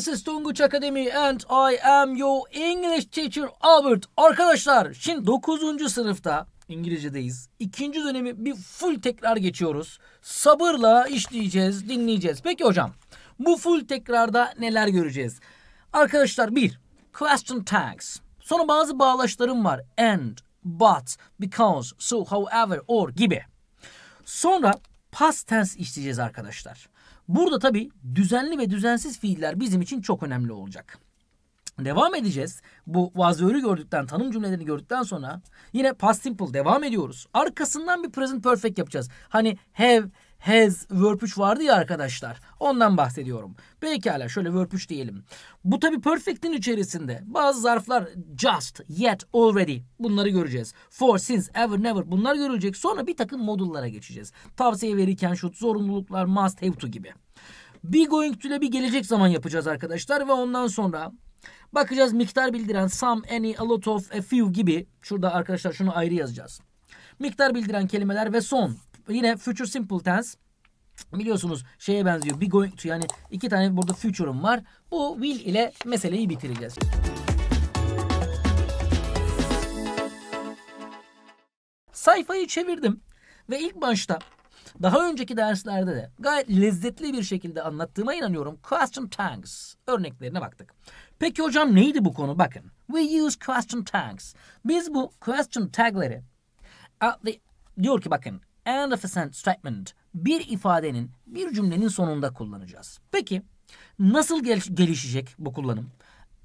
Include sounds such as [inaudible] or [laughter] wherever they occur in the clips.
this is Tonguç Akademi and I am your English teacher Albert. Arkadaşlar şimdi 9. sınıfta İngilizcedeyiz. İkinci dönemi bir full tekrar geçiyoruz. Sabırla işleyeceğiz, dinleyeceğiz. Peki hocam bu full tekrarda neler göreceğiz? Arkadaşlar bir, question tags. Sonra bazı bağlaçlarım var. And, but, because, so, however, or gibi. Sonra past tense işleyeceğiz arkadaşlar. Burada tabii düzenli ve düzensiz fiiller bizim için çok önemli olacak. Devam edeceğiz. Bu vaziyörü gördükten, tanım cümlelerini gördükten sonra yine past simple devam ediyoruz. Arkasından bir present perfect yapacağız. Hani have, has verb 3 vardı ya arkadaşlar. Ondan bahsediyorum. Pekala şöyle verb 3 diyelim. Bu tabi perfect'in içerisinde bazı zarflar just, yet, already bunları göreceğiz. For, since, ever, never bunlar görülecek. Sonra bir takım modullara geçeceğiz. Tavsiye verirken şu zorunluluklar, must, have to gibi. Be going to ile bir gelecek zaman yapacağız arkadaşlar ve ondan sonra bakacağız miktar bildiren some, any, a lot of, a few gibi. Şurada arkadaşlar şunu ayrı yazacağız. Miktar bildiren kelimeler ve son Yine future simple tense biliyorsunuz şeye benziyor. Be going to yani iki tane burada future'ım var. Bu will ile meseleyi bitireceğiz. Sayfayı çevirdim ve ilk başta daha önceki derslerde de gayet lezzetli bir şekilde anlattığıma inanıyorum. Question tags örneklerine baktık. Peki hocam neydi bu konu? Bakın. We use question tags. Biz bu question tagleri at the, diyor ki bakın Elephant Statement bir ifadenin bir cümlenin sonunda kullanacağız. Peki nasıl gel gelişecek bu kullanım?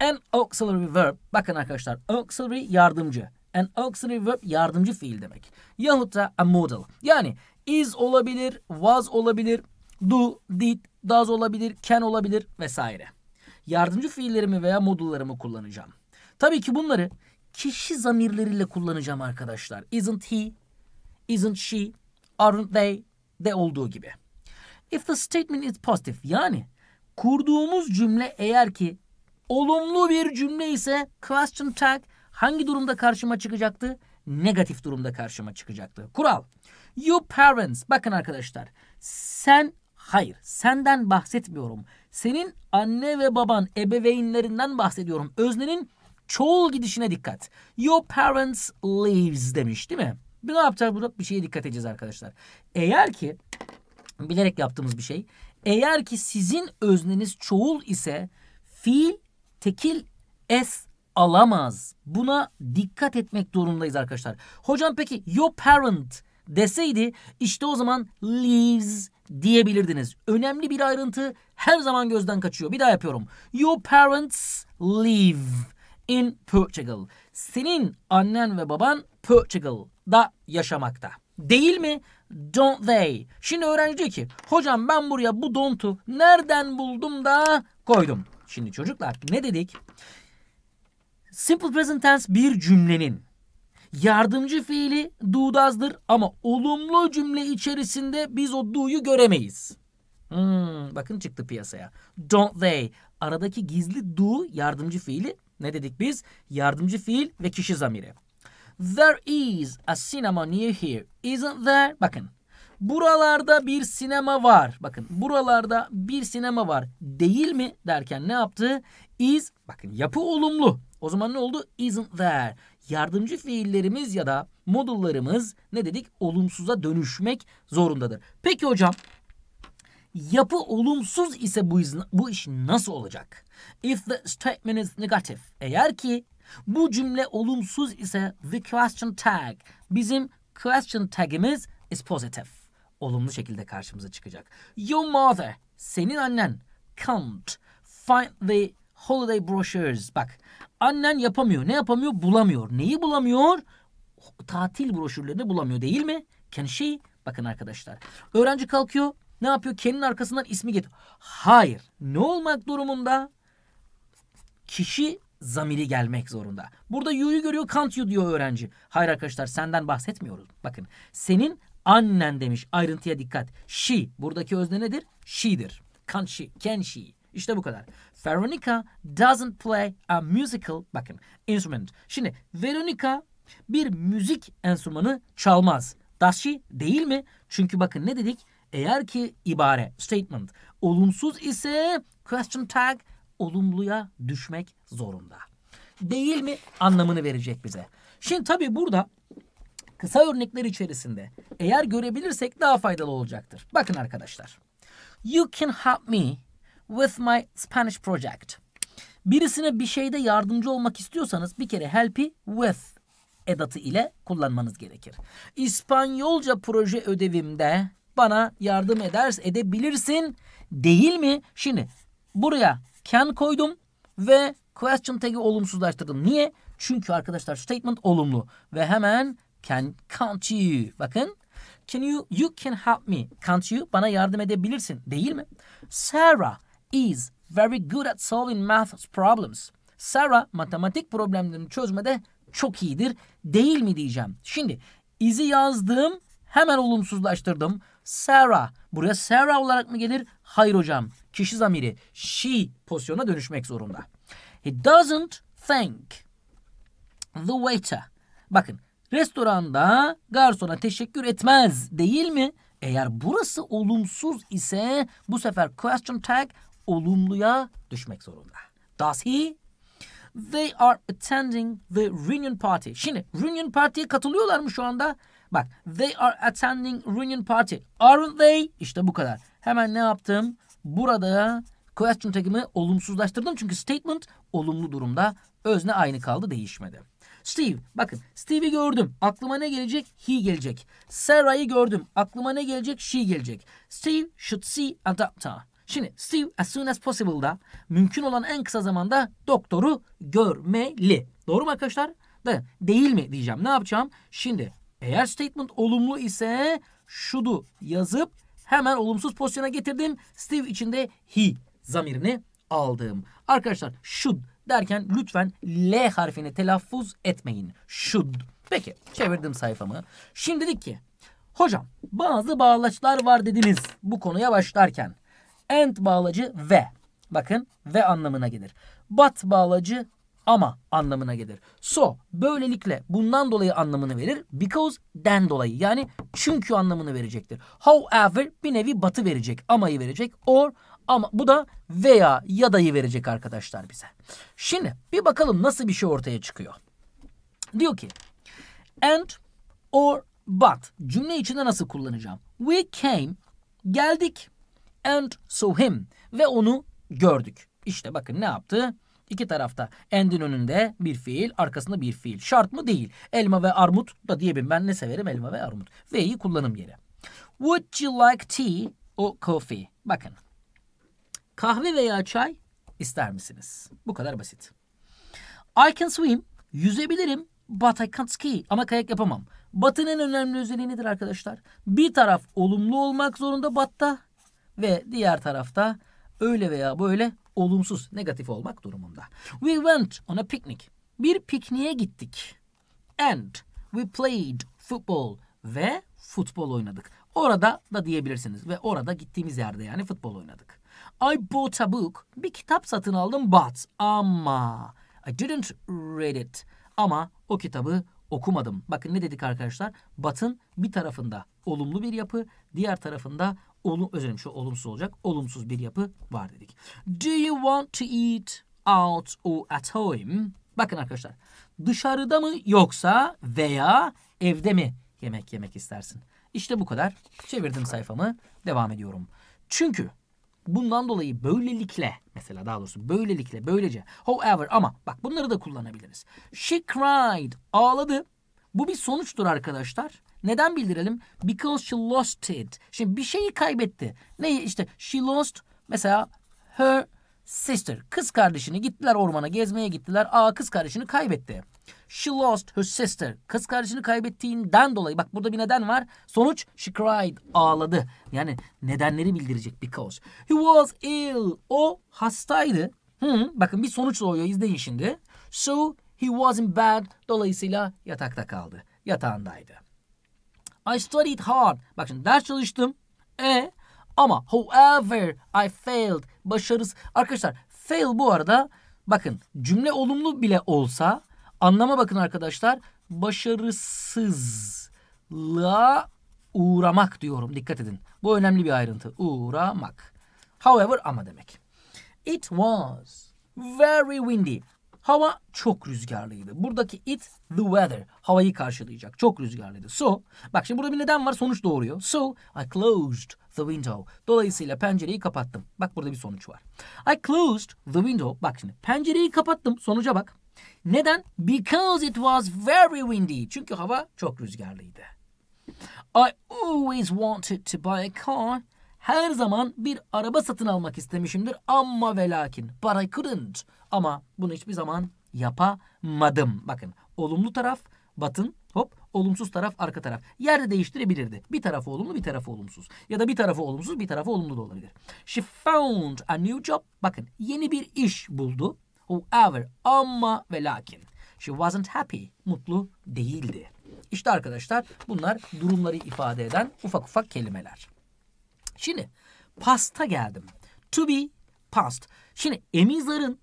An auxiliary verb bakın arkadaşlar auxiliary yardımcı. An auxiliary verb yardımcı fiil demek. Yahut da a modal. Yani is olabilir, was olabilir, do, did, does olabilir, can olabilir vesaire. Yardımcı fiillerimi veya modullarımı kullanacağım. Tabii ki bunları kişi zamirleriyle kullanacağım arkadaşlar. Isn't he, isn't she, aren't they? De olduğu gibi. If the statement is positive yani kurduğumuz cümle eğer ki olumlu bir cümle ise question tag hangi durumda karşıma çıkacaktı? Negatif durumda karşıma çıkacaktı. Kural. You parents. Bakın arkadaşlar. Sen hayır. Senden bahsetmiyorum. Senin anne ve baban ebeveynlerinden bahsediyorum. Öznenin çoğul gidişine dikkat. Your parents leaves demiş değil mi? Ne yapacağız burada? Bir şeye dikkat edeceğiz arkadaşlar. Eğer ki bilerek yaptığımız bir şey. Eğer ki sizin özneniz çoğul ise fiil tekil es alamaz. Buna dikkat etmek durumundayız arkadaşlar. Hocam peki your parent deseydi işte o zaman lives diyebilirdiniz. Önemli bir ayrıntı her zaman gözden kaçıyor. Bir daha yapıyorum. Your parents live in Portugal. Senin annen ve baban Portugal da yaşamakta. Değil mi? Don't they? Şimdi öğrenci diyor ki hocam ben buraya bu don't'u nereden buldum da koydum. Şimdi çocuklar ne dedik? Simple present tense bir cümlenin yardımcı fiili do does'dır ama olumlu cümle içerisinde biz o do'yu göremeyiz. Hmm, bakın çıktı piyasaya. Don't they? Aradaki gizli do yardımcı fiili ne dedik biz? Yardımcı fiil ve kişi zamiri. There is a cinema near here. Isn't there? Bakın. Buralarda bir sinema var. Bakın buralarda bir sinema var. Değil mi derken ne yaptı? Is bakın yapı olumlu. O zaman ne oldu? Isn't there. Yardımcı fiillerimiz ya da modullarımız ne dedik? Olumsuza dönüşmek zorundadır. Peki hocam yapı olumsuz ise bu, iz, bu iş nasıl olacak? If the statement is negative. Eğer ki bu cümle olumsuz ise the question tag bizim question tagimiz is positive. Olumlu şekilde karşımıza çıkacak. Your mother senin annen can't find the holiday brochures. Bak annen yapamıyor. Ne yapamıyor? Bulamıyor. Neyi bulamıyor? Tatil broşürlerini bulamıyor değil mi? Can she? Bakın arkadaşlar. Öğrenci kalkıyor. Ne yapıyor? Ken'in arkasından ismi getiriyor. Hayır. Ne olmak durumunda? Kişi zamiri gelmek zorunda. Burada you'yu görüyor can't you diyor öğrenci. Hayır arkadaşlar senden bahsetmiyoruz. Bakın senin annen demiş ayrıntıya dikkat. She buradaki özne nedir? She'dir. Can she, can she. İşte bu kadar. Veronica doesn't play a musical bakın instrument. Şimdi Veronica bir müzik enstrümanı çalmaz. Does she değil mi? Çünkü bakın ne dedik? Eğer ki ibare, statement olumsuz ise question tag olumluya düşmek zorunda. Değil mi anlamını verecek bize. Şimdi tabii burada kısa örnekler içerisinde eğer görebilirsek daha faydalı olacaktır. Bakın arkadaşlar. You can help me with my Spanish project. Birisine bir şeyde yardımcı olmak istiyorsanız bir kere help'i with edatı ile kullanmanız gerekir. İspanyolca proje ödevimde bana yardım eders edebilirsin değil mi? Şimdi buraya can koydum ve question tag'i olumsuzlaştırdım. Niye? Çünkü arkadaşlar statement olumlu ve hemen can can't you bakın can you you can help me can't you bana yardım edebilirsin değil mi? Sarah is very good at solving math problems. Sarah matematik problemlerini çözmede çok iyidir değil mi diyeceğim. Şimdi izi yazdım hemen olumsuzlaştırdım. Sarah buraya Sarah olarak mı gelir? Hayır hocam kişi zamiri she pozisyonuna dönüşmek zorunda. He doesn't thank the waiter. Bakın restoranda garsona teşekkür etmez değil mi? Eğer burası olumsuz ise bu sefer question tag olumluya düşmek zorunda. Does he? They are attending the reunion party. Şimdi reunion party'ye katılıyorlar mı şu anda? Bak they are attending reunion party. Aren't they? İşte bu kadar. Hemen ne yaptım? burada question tagimi olumsuzlaştırdım. Çünkü statement olumlu durumda. Özne aynı kaldı değişmedi. Steve. Bakın Steve'i gördüm. Aklıma ne gelecek? He gelecek. Sarah'ı gördüm. Aklıma ne gelecek? She gelecek. Steve should see a doctor. Şimdi Steve as soon as possible'da mümkün olan en kısa zamanda doktoru görmeli. Doğru mu arkadaşlar? De, değil mi diyeceğim. Ne yapacağım? Şimdi eğer statement olumlu ise şudu yazıp Hemen olumsuz pozisyona getirdim. Steve içinde he zamirini aldım. Arkadaşlar should derken lütfen L harfini telaffuz etmeyin. Should. Peki çevirdim sayfamı. Şimdi dedik ki hocam bazı bağlaçlar var dediniz bu konuya başlarken. And bağlacı ve. Bakın ve anlamına gelir. But bağlacı ama anlamına gelir. So böylelikle bundan dolayı anlamını verir. Because den dolayı yani çünkü anlamını verecektir. However bir nevi batı verecek. Amayı verecek. Or ama bu da veya ya dayı verecek arkadaşlar bize. Şimdi bir bakalım nasıl bir şey ortaya çıkıyor. Diyor ki and or but cümle içinde nasıl kullanacağım? We came geldik and saw him ve onu gördük. İşte bakın ne yaptı? İki tarafta endin önünde bir fiil, arkasında bir fiil. Şart mı? Değil. Elma ve armut da diyebilirim. Ben ne severim? Elma ve armut. Ve'yi kullanım yeri. Would you like tea or coffee? Bakın. Kahve veya çay ister misiniz? Bu kadar basit. I can swim. Yüzebilirim. But I can't ski. Ama kayak yapamam. Batın en önemli özelliği nedir arkadaşlar? Bir taraf olumlu olmak zorunda batta ve diğer tarafta öyle veya böyle olumsuz, negatif olmak durumunda. We went on a picnic. Bir pikniğe gittik. And we played football ve futbol oynadık. Orada da diyebilirsiniz ve orada gittiğimiz yerde yani futbol oynadık. I bought a book. Bir kitap satın aldım but ama I didn't read it. Ama o kitabı okumadım. Bakın ne dedik arkadaşlar? Batın bir tarafında olumlu bir yapı, diğer tarafında olum, özür dilerim şu olumsuz olacak. Olumsuz bir yapı var dedik. Do you want to eat out or at home? Bakın arkadaşlar dışarıda mı yoksa veya evde mi yemek yemek istersin? İşte bu kadar. Çevirdim sayfamı. Devam ediyorum. Çünkü bundan dolayı böylelikle mesela daha doğrusu böylelikle böylece however ama bak bunları da kullanabiliriz. She cried ağladı. Bu bir sonuçtur arkadaşlar. Neden bildirelim? Because she lost it. Şimdi bir şeyi kaybetti. Neyi işte she lost mesela her sister. Kız kardeşini gittiler ormana gezmeye gittiler. Aa kız kardeşini kaybetti. She lost her sister. Kız kardeşini kaybettiğinden dolayı. Bak burada bir neden var. Sonuç she cried. Ağladı. Yani nedenleri bildirecek because. He was ill. O hastaydı. Hı, bakın bir sonuç doğuyor. izleyin şimdi. So he was in bed. Dolayısıyla yatakta kaldı. Yatağındaydı. I studied hard. Bak şimdi ders çalıştım. E ama however I failed. başarısız. Arkadaşlar fail bu arada bakın cümle olumlu bile olsa anlama bakın arkadaşlar. Başarısızlığa uğramak diyorum. Dikkat edin. Bu önemli bir ayrıntı. Uğramak. However ama demek. It was very windy. Hava çok rüzgarlıydı. Buradaki it the weather. Havayı karşılayacak. Çok rüzgarlıydı. So, bak şimdi burada bir neden var sonuç doğuruyor. So, I closed the window. Dolayısıyla pencereyi kapattım. Bak burada bir sonuç var. I closed the window. Bak şimdi pencereyi kapattım. Sonuca bak. Neden? Because it was very windy. Çünkü hava çok rüzgarlıydı. I always wanted to buy a car. Her zaman bir araba satın almak istemişimdir ama ve lakin. But I couldn't. Ama bunu hiçbir zaman yapamadım. Bakın olumlu taraf batın hop olumsuz taraf arka taraf. Yerde değiştirebilirdi. Bir tarafı olumlu bir tarafı olumsuz. Ya da bir tarafı olumsuz bir tarafı olumlu da olabilir. She found a new job. Bakın yeni bir iş buldu. However ama ve lakin. She wasn't happy. Mutlu değildi. İşte arkadaşlar bunlar durumları ifade eden ufak ufak kelimeler. Şimdi pasta geldim. To be past. Şimdi emizarın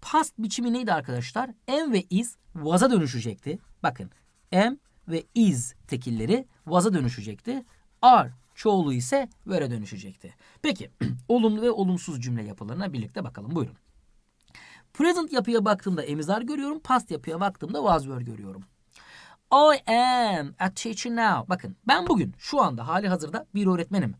past biçimi neydi arkadaşlar? Am ve is was'a dönüşecekti. Bakın am ve is tekilleri was'a dönüşecekti. Are çoğulu ise vere'e dönüşecekti. Peki [clears throat] olumlu ve olumsuz cümle yapılarına birlikte bakalım. Buyurun. Present yapıya baktığımda emizar görüyorum. Past yapıya baktığımda was were görüyorum. I am a teacher now. Bakın ben bugün şu anda hali hazırda bir öğretmenim.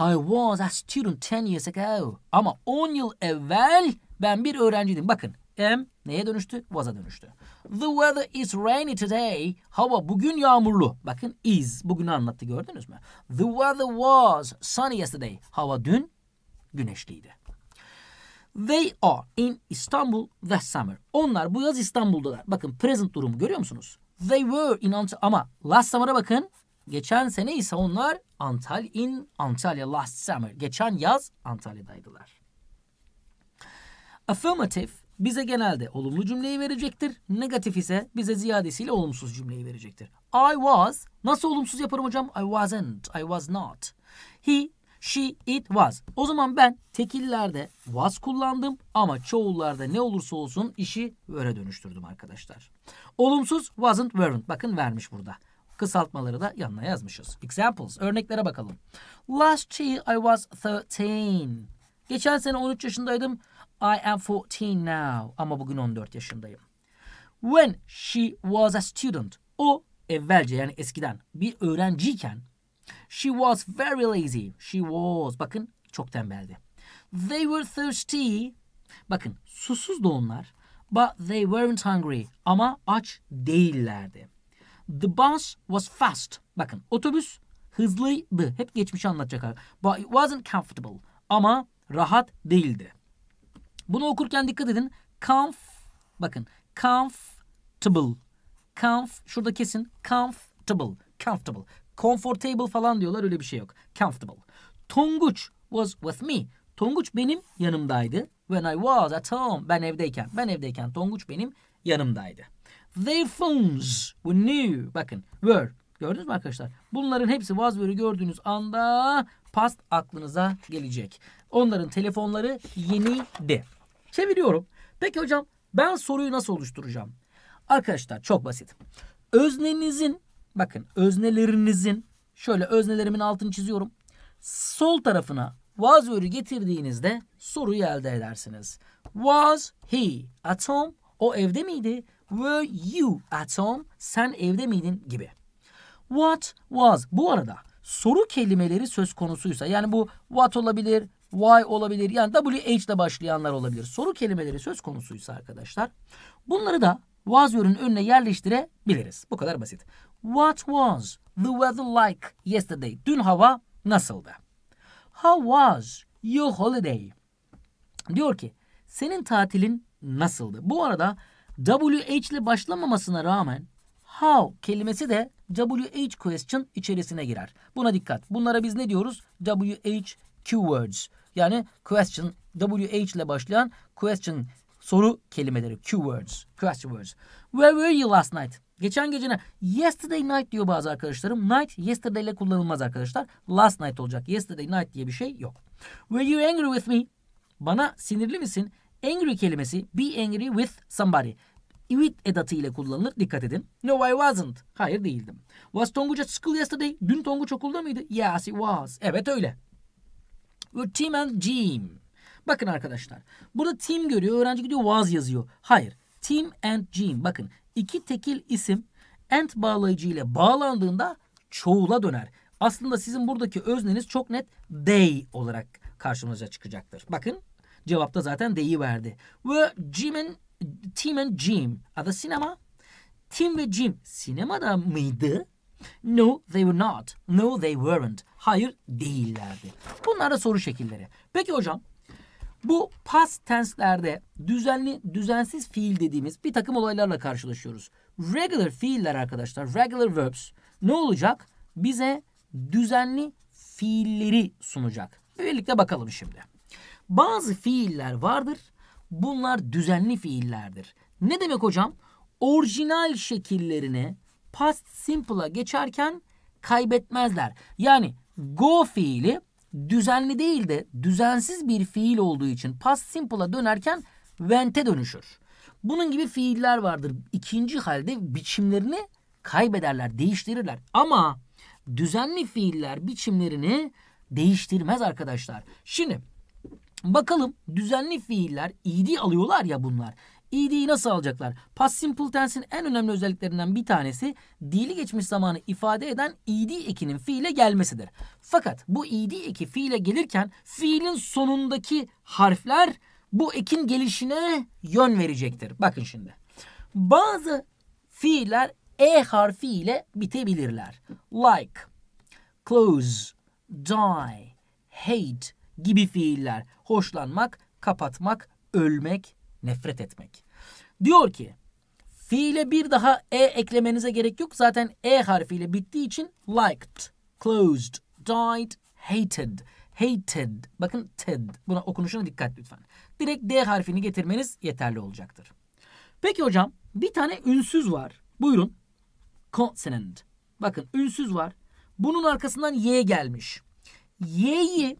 I was a student 10 years ago. Ama 10 yıl evvel ben bir öğrenciydim. Bakın am neye dönüştü? Was'a dönüştü. The weather is rainy today. Hava bugün yağmurlu. Bakın is bugünü anlattı gördünüz mü? The weather was sunny yesterday. Hava dün güneşliydi. They are in Istanbul this summer. Onlar bu yaz İstanbul'dalar. Bakın present durumu görüyor musunuz? They were in Antalya. Ama last summer'a bakın. Geçen sene ise onlar Antalya in Antalya last summer. Geçen yaz Antalya'daydılar. Affirmative bize genelde olumlu cümleyi verecektir. Negatif ise bize ziyadesiyle olumsuz cümleyi verecektir. I was nasıl olumsuz yaparım hocam? I wasn't, I was not. He, she, it was. O zaman ben tekillerde was kullandım ama çoğullarda ne olursa olsun işi öyle dönüştürdüm arkadaşlar. Olumsuz wasn't, weren't. Bakın vermiş burada. Kısaltmaları da yanına yazmışız. Examples, örneklere bakalım. Last year I was 13. Geçen sene 13 yaşındaydım. I am 14 now. Ama bugün 14 yaşındayım. When she was a student. O evvelce yani eskiden bir öğrenciyken she was very lazy. She was. Bakın çok tembeldi. They were thirsty. Bakın susuzdu onlar. But they weren't hungry. Ama aç değillerdi. The bus was fast. Bakın otobüs hızlıydı. Hep geçmişi anlatacak. But it wasn't comfortable. Ama rahat değildi. Bunu okurken dikkat edin. Comf bakın comfortable. Comf şurada kesin comfortable. Comfortable. Comfortable falan diyorlar öyle bir şey yok. Comfortable. Tonguç was with me. Tonguç benim yanımdaydı. When I was at home. Ben evdeyken. Ben evdeyken Tonguç benim yanımdaydı. Their phones were new. Bakın were. Gördünüz mü arkadaşlar? Bunların hepsi was were'ı gördüğünüz anda past aklınıza gelecek. Onların telefonları yeniydi. Çeviriyorum. Peki hocam ben soruyu nasıl oluşturacağım? Arkadaşlar çok basit. Öznenizin bakın öznelerinizin şöyle öznelerimin altını çiziyorum. Sol tarafına was örü getirdiğinizde soruyu elde edersiniz. Was he at home? O evde miydi? Were you at home? Sen evde miydin? Gibi. What was? Bu arada soru kelimeleri söz konusuysa yani bu what olabilir, why olabilir. Yani WH ile başlayanlar olabilir. Soru kelimeleri söz konusuysa arkadaşlar bunları da was yönün önüne yerleştirebiliriz. Bu kadar basit. What was the weather like yesterday? Dün hava nasıldı? How was your holiday? Diyor ki senin tatilin nasıldı? Bu arada WH ile başlamamasına rağmen how kelimesi de WH question içerisine girer. Buna dikkat. Bunlara biz ne diyoruz? WH keywords. Yani question WH ile başlayan question soru kelimeleri. Keywords. Question words. Where were you last night? Geçen gece ne? Yesterday night diyor bazı arkadaşlarım. Night yesterday ile kullanılmaz arkadaşlar. Last night olacak. Yesterday night diye bir şey yok. Were you angry with me? Bana sinirli misin? Angry kelimesi be angry with somebody. With edatı ile kullanılır. Dikkat edin. No I wasn't. Hayır değildim. Was Tonguç at school yesterday? Dün Tonguç okulda mıydı? Yes he was. Evet öyle. Ve team and gym. Bakın arkadaşlar. Burada team görüyor. Öğrenci gidiyor was yazıyor. Hayır. Team and gym. Bakın iki tekil isim and bağlayıcı ile bağlandığında çoğula döner. Aslında sizin buradaki özneniz çok net they olarak karşımıza çıkacaktır. Bakın cevapta zaten they'i verdi. Ve Jim'in Team and Jim adı sinema. Team ve Jim sinemada mıydı? No, they were not. No, they weren't. Hayır değillerdi. Bunlar da soru şekilleri. Peki hocam bu past tense'lerde düzenli, düzensiz fiil dediğimiz bir takım olaylarla karşılaşıyoruz. Regular fiiller arkadaşlar, regular verbs ne olacak? Bize düzenli fiilleri sunacak. Birlikte bakalım şimdi. Bazı fiiller vardır. Bunlar düzenli fiillerdir. Ne demek hocam? Orijinal şekillerini past simple'a geçerken kaybetmezler. Yani go fiili düzenli değil de düzensiz bir fiil olduğu için past simple'a dönerken went'e dönüşür. Bunun gibi fiiller vardır. İkinci halde biçimlerini kaybederler, değiştirirler. Ama düzenli fiiller biçimlerini değiştirmez arkadaşlar. Şimdi bakalım düzenli fiiller id alıyorlar ya bunlar. İyiliği nasıl alacaklar? Past simple tense'in en önemli özelliklerinden bir tanesi dili geçmiş zamanı ifade eden id ekinin fiile gelmesidir. Fakat bu id eki fiile gelirken fiilin sonundaki harfler bu ekin gelişine yön verecektir. Bakın şimdi. Bazı fiiller e harfi ile bitebilirler. Like, close, die, hate gibi fiiller. Hoşlanmak, kapatmak, ölmek, Nefret etmek. Diyor ki fiile bir daha e eklemenize gerek yok. Zaten e harfiyle bittiği için liked, closed, died, hated, hated. Bakın ted. Buna okunuşuna dikkat lütfen. Direkt d harfini getirmeniz yeterli olacaktır. Peki hocam bir tane ünsüz var. Buyurun. Consonant. Bakın ünsüz var. Bunun arkasından y gelmiş. Y'yi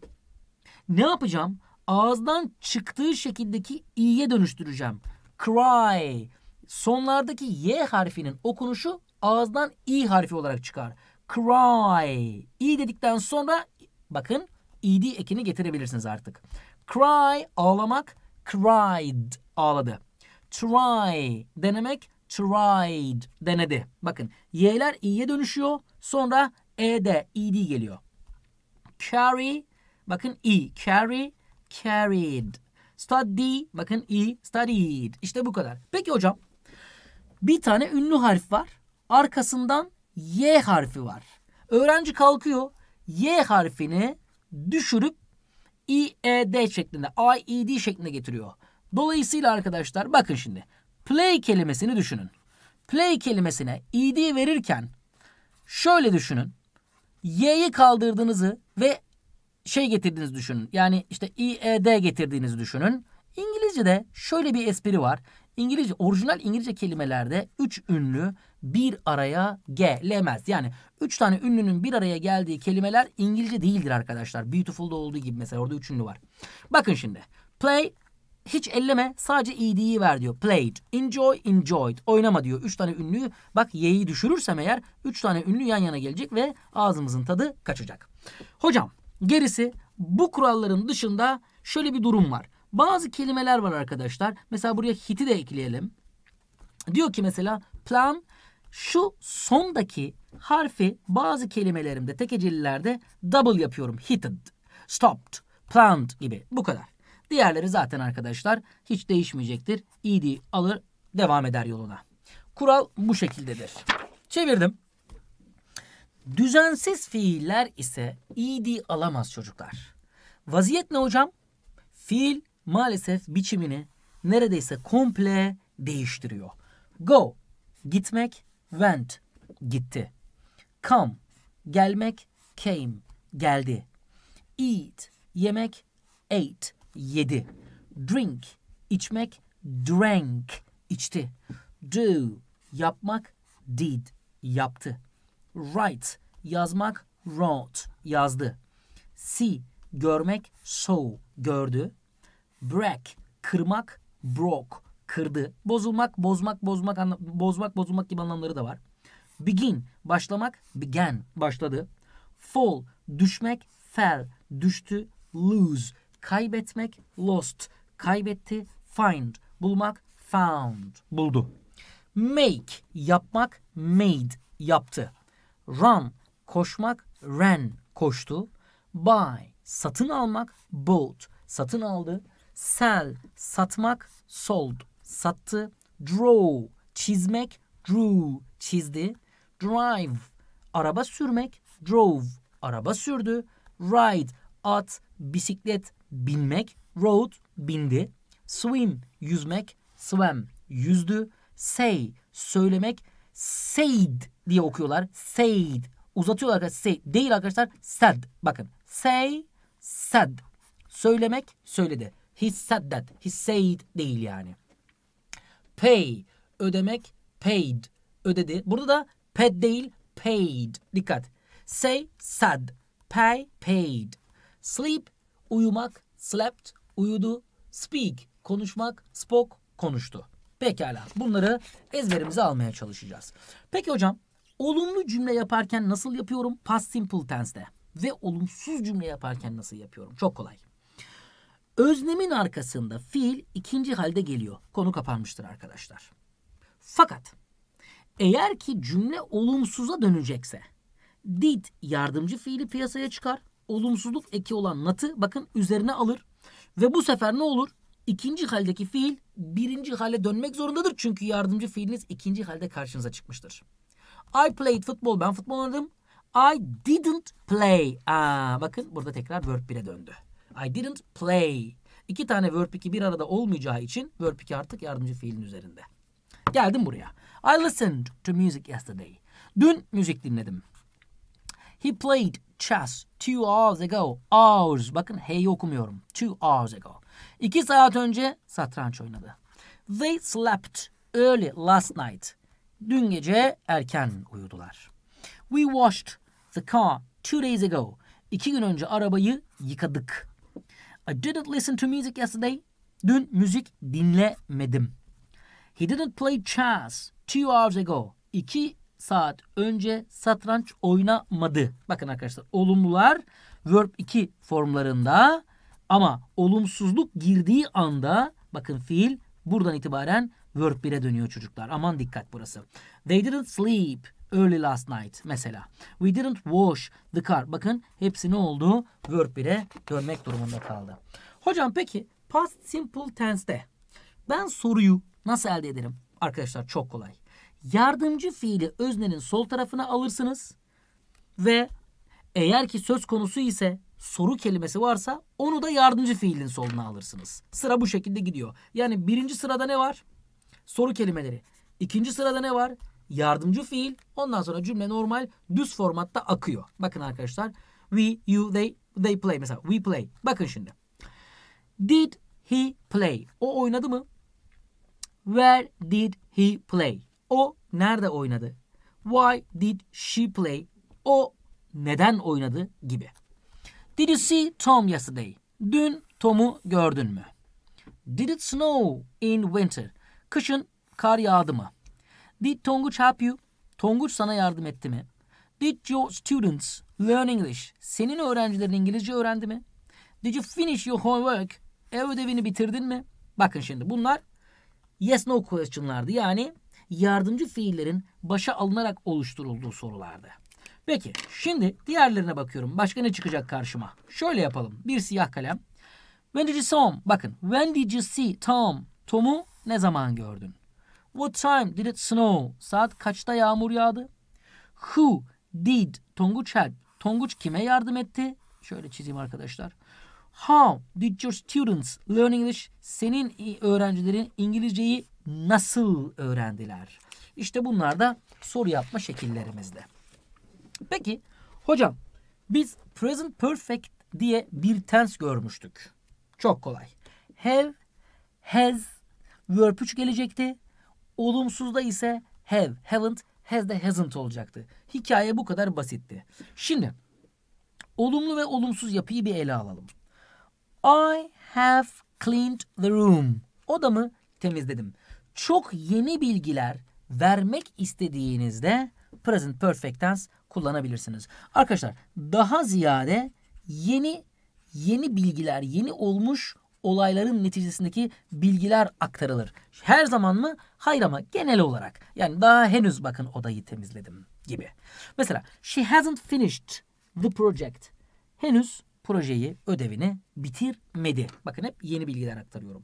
ne yapacağım? ağızdan çıktığı şekildeki i'ye dönüştüreceğim. Cry. Sonlardaki y harfinin okunuşu ağızdan i harfi olarak çıkar. Cry. i dedikten sonra bakın id ekini getirebilirsiniz artık. Cry ağlamak, cried ağladı. Try denemek, tried denedi. Bakın y'ler i'ye dönüşüyor. Sonra e de id geliyor. Carry bakın i carry carried. Study, bakın i, studied. İşte bu kadar. Peki hocam, bir tane ünlü harf var. Arkasından y harfi var. Öğrenci kalkıyor, y harfini düşürüp IED şeklinde, IED şeklinde getiriyor. Dolayısıyla arkadaşlar bakın şimdi. Play kelimesini düşünün. Play kelimesine id verirken şöyle düşünün. Y'yi kaldırdığınızı ve şey getirdiğinizi düşünün. Yani işte IED getirdiğinizi düşünün. İngilizce'de şöyle bir espri var. İngilizce orijinal İngilizce kelimelerde üç ünlü bir araya gelemez. Yani üç tane ünlünün bir araya geldiği kelimeler İngilizce değildir arkadaşlar. Beautiful'da olduğu gibi mesela orada üç ünlü var. Bakın şimdi. Play hiç elleme sadece ed'yi ver diyor. Played. Enjoy, enjoyed. Oynama diyor. Üç tane ünlüyü, Bak y'yi düşürürsem eğer üç tane ünlü yan yana gelecek ve ağzımızın tadı kaçacak. Hocam Gerisi bu kuralların dışında şöyle bir durum var. Bazı kelimeler var arkadaşlar. Mesela buraya hit'i de ekleyelim. Diyor ki mesela plan şu sondaki harfi bazı kelimelerimde tekecillilerde double yapıyorum. Hitted, stopped, planned gibi bu kadar. Diğerleri zaten arkadaşlar hiç değişmeyecektir. ED alır devam eder yoluna. Kural bu şekildedir. Çevirdim. Düzensiz fiiller ise id alamaz çocuklar. Vaziyet ne hocam? Fiil maalesef biçimini neredeyse komple değiştiriyor. Go gitmek, went gitti. Come gelmek, came geldi. Eat yemek, ate yedi. Drink içmek, drank içti. Do yapmak, did yaptı write yazmak wrote yazdı. See görmek saw gördü. Break kırmak broke kırdı. Bozulmak, bozmak, bozmak, bozmak, bozulmak gibi anlamları da var. Begin başlamak began başladı. Fall düşmek fell düştü. Lose kaybetmek lost kaybetti. Find bulmak found buldu. Make yapmak made yaptı. Run koşmak ran koştu. Buy satın almak bought satın aldı. Sell satmak sold sattı. Draw çizmek drew çizdi. Drive araba sürmek drove araba sürdü. Ride at bisiklet binmek rode bindi. Swim yüzmek swam yüzdü. Say söylemek Said diye okuyorlar. Said. Uzatıyorlar arkadaşlar. Say. Değil arkadaşlar. Sad. Bakın. Say. sad. Söylemek söyledi. He said that. He said değil yani. Pay. Ödemek. Paid. Ödedi. Burada da ped değil. Paid. Dikkat. Say. sad. Pay. Paid. Sleep. Uyumak. Slept. Uyudu. Speak. Konuşmak. Spoke. Konuştu. Pekala bunları ezberimize almaya çalışacağız. Peki hocam olumlu cümle yaparken nasıl yapıyorum? Past simple tense'de. Ve olumsuz cümle yaparken nasıl yapıyorum? Çok kolay. Öznemin arkasında fiil ikinci halde geliyor. Konu kapanmıştır arkadaşlar. Fakat eğer ki cümle olumsuza dönecekse did yardımcı fiili piyasaya çıkar. Olumsuzluk eki olan natı bakın üzerine alır. Ve bu sefer ne olur? ikinci haldeki fiil birinci hale dönmek zorundadır. Çünkü yardımcı fiiliniz ikinci halde karşınıza çıkmıştır. I played football. Ben futbol oynadım. I didn't play. Aa, bakın burada tekrar verb 1'e döndü. I didn't play. İki tane verb 2 bir arada olmayacağı için verb 2 artık yardımcı fiilin üzerinde. Geldim buraya. I listened to music yesterday. Dün müzik dinledim. He played chess two hours ago. Hours. Bakın H'yi okumuyorum. Two hours ago. İki saat önce satranç oynadı. They slept early last night. Dün gece erken uyudular. We washed the car two days ago. İki gün önce arabayı yıkadık. I didn't listen to music yesterday. Dün müzik dinlemedim. He didn't play chess two hours ago. İki saat önce satranç oynamadı. Bakın arkadaşlar olumlular verb 2 formlarında ama olumsuzluk girdiği anda bakın fiil buradan itibaren verb 1'e dönüyor çocuklar. Aman dikkat burası. They didn't sleep early last night mesela. We didn't wash the car. Bakın hepsi ne oldu? Verb 1'e dönmek durumunda kaldı. Hocam peki past simple tense'de ben soruyu nasıl elde ederim? Arkadaşlar çok kolay. Yardımcı fiili öznenin sol tarafına alırsınız ve eğer ki söz konusu ise soru kelimesi varsa onu da yardımcı fiilin soluna alırsınız. Sıra bu şekilde gidiyor. Yani birinci sırada ne var? Soru kelimeleri. İkinci sırada ne var? Yardımcı fiil. Ondan sonra cümle normal düz formatta akıyor. Bakın arkadaşlar. We, you, they, they play. Mesela we play. Bakın şimdi. Did he play? O oynadı mı? Where did he play? O nerede oynadı? Why did she play? O neden oynadı gibi. Did you see Tom yesterday? Dün Tom'u gördün mü? Did it snow in winter? Kışın kar yağdı mı? Did Tonguç help you? Tonguç sana yardım etti mi? Did your students learn English? Senin öğrencilerin İngilizce öğrendi mi? Did you finish your homework? Ev ödevini bitirdin mi? Bakın şimdi bunlar yes no question'lardı. Yani yardımcı fiillerin başa alınarak oluşturulduğu sorulardı. Peki şimdi diğerlerine bakıyorum. Başka ne çıkacak karşıma? Şöyle yapalım. Bir siyah kalem. When did you see Tom? Bakın. When did you see Tom? Tom'u ne zaman gördün? What time did it snow? Saat kaçta yağmur yağdı? Who did Tonguç help? Tonguç kime yardım etti? Şöyle çizeyim arkadaşlar. How did your students learn English? Senin öğrencilerin İngilizceyi nasıl öğrendiler? İşte bunlar da soru yapma şekillerimizde. Peki hocam biz present perfect diye bir tense görmüştük. Çok kolay. Have, has, verb 3 gelecekti. Olumsuzda ise have, haven't, has de hasn't olacaktı. Hikaye bu kadar basitti. Şimdi olumlu ve olumsuz yapıyı bir ele alalım. I have cleaned the room. Odamı temizledim. Çok yeni bilgiler vermek istediğinizde present perfect tense kullanabilirsiniz. Arkadaşlar daha ziyade yeni yeni bilgiler, yeni olmuş olayların neticesindeki bilgiler aktarılır. Her zaman mı? Hayır ama genel olarak. Yani daha henüz bakın odayı temizledim gibi. Mesela she hasn't finished the project. Henüz projeyi, ödevini bitirmedi. Bakın hep yeni bilgiler aktarıyorum.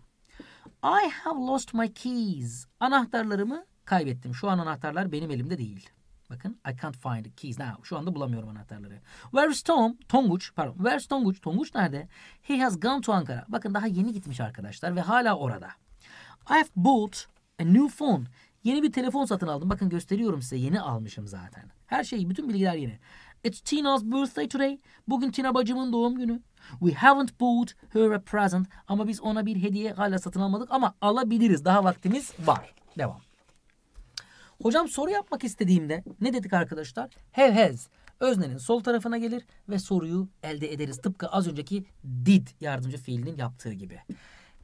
I have lost my keys. Anahtarlarımı kaybettim. Şu an anahtarlar benim elimde değil. Bakın I can't find the keys now. Şu anda bulamıyorum anahtarları. Where's Tom? Tonguç. Pardon. Where's Tonguç? Tonguç nerede? He has gone to Ankara. Bakın daha yeni gitmiş arkadaşlar ve hala orada. I have bought a new phone. Yeni bir telefon satın aldım. Bakın gösteriyorum size. Yeni almışım zaten. Her şey, bütün bilgiler yeni. It's Tina's birthday today. Bugün Tina bacımın doğum günü. We haven't bought her a present. Ama biz ona bir hediye hala satın almadık ama alabiliriz. Daha vaktimiz var. Devam. Hocam soru yapmak istediğimde ne dedik arkadaşlar? Have has. Öznenin sol tarafına gelir ve soruyu elde ederiz. Tıpkı az önceki did yardımcı fiilinin yaptığı gibi.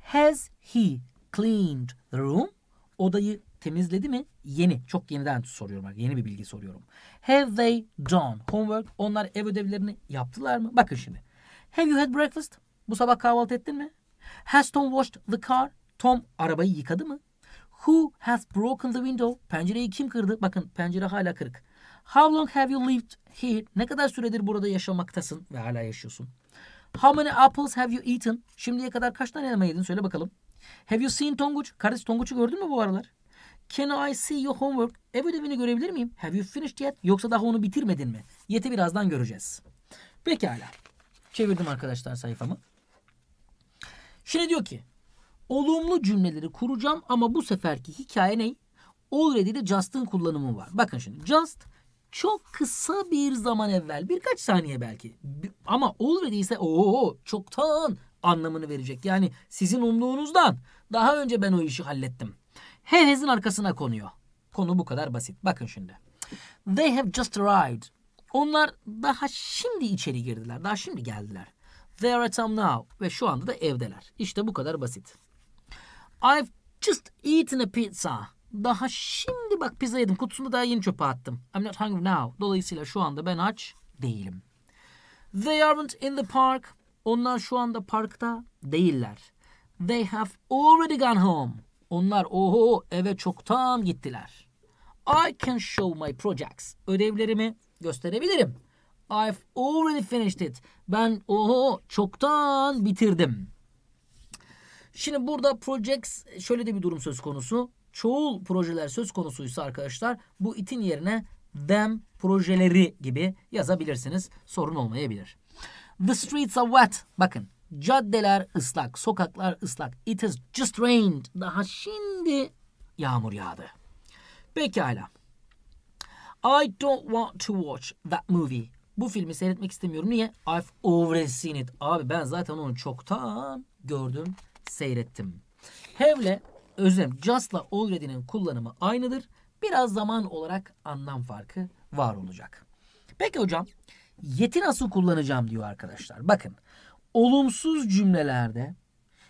Has he cleaned the room? Odayı temizledi mi? Yeni. Çok yeniden soruyorum. Ben. Yeni bir bilgi soruyorum. Have they done homework? Onlar ev ödevlerini yaptılar mı? Bakın şimdi. Have you had breakfast? Bu sabah kahvaltı ettin mi? Has Tom washed the car? Tom arabayı yıkadı mı? Who has broken the window? Pencereyi kim kırdı? Bakın pencere hala kırık. How long have you lived here? Ne kadar süredir burada yaşamaktasın ve hala yaşıyorsun? How many apples have you eaten? Şimdiye kadar kaç tane elma yedin? Söyle bakalım. Have you seen Tonguç? Kardeş Tonguç'u gördün mü bu aralar? Can I see your homework? Ev ödevini görebilir miyim? Have you finished yet? Yoksa daha onu bitirmedin mi? Yeti birazdan göreceğiz. Pekala. Çevirdim arkadaşlar sayfamı. Şimdi diyor ki Olumlu cümleleri kuracağım ama bu seferki hikaye ne? Already de just'ın kullanımı var. Bakın şimdi just çok kısa bir zaman evvel birkaç saniye belki ama already ise ooo çoktan anlamını verecek. Yani sizin umduğunuzdan daha önce ben o işi hallettim. He arkasına konuyor. Konu bu kadar basit. Bakın şimdi. They have just arrived. Onlar daha şimdi içeri girdiler. Daha şimdi geldiler. They are at home now. Ve şu anda da evdeler. İşte bu kadar basit. I've just eaten a pizza. Daha şimdi bak pizza yedim. Kutusunu daha yeni çöpe attım. I'm not hungry now. Dolayısıyla şu anda ben aç değilim. They aren't in the park. Onlar şu anda parkta değiller. They have already gone home. Onlar oho eve çoktan gittiler. I can show my projects. Ödevlerimi gösterebilirim. I've already finished it. Ben oho çoktan bitirdim. Şimdi burada projects şöyle de bir durum söz konusu. Çoğul projeler söz konusuysa arkadaşlar bu itin yerine them projeleri gibi yazabilirsiniz. Sorun olmayabilir. The streets are wet. Bakın caddeler ıslak, sokaklar ıslak. It has just rained. Daha şimdi yağmur yağdı. Pekala. I don't want to watch that movie. Bu filmi seyretmek istemiyorum. Niye? I've already seen it. Abi ben zaten onu çoktan gördüm seyrettim. Have'le özlem just'la already'nin kullanımı aynıdır. Biraz zaman olarak anlam farkı var olacak. Peki hocam yeti nasıl kullanacağım diyor arkadaşlar. Bakın olumsuz cümlelerde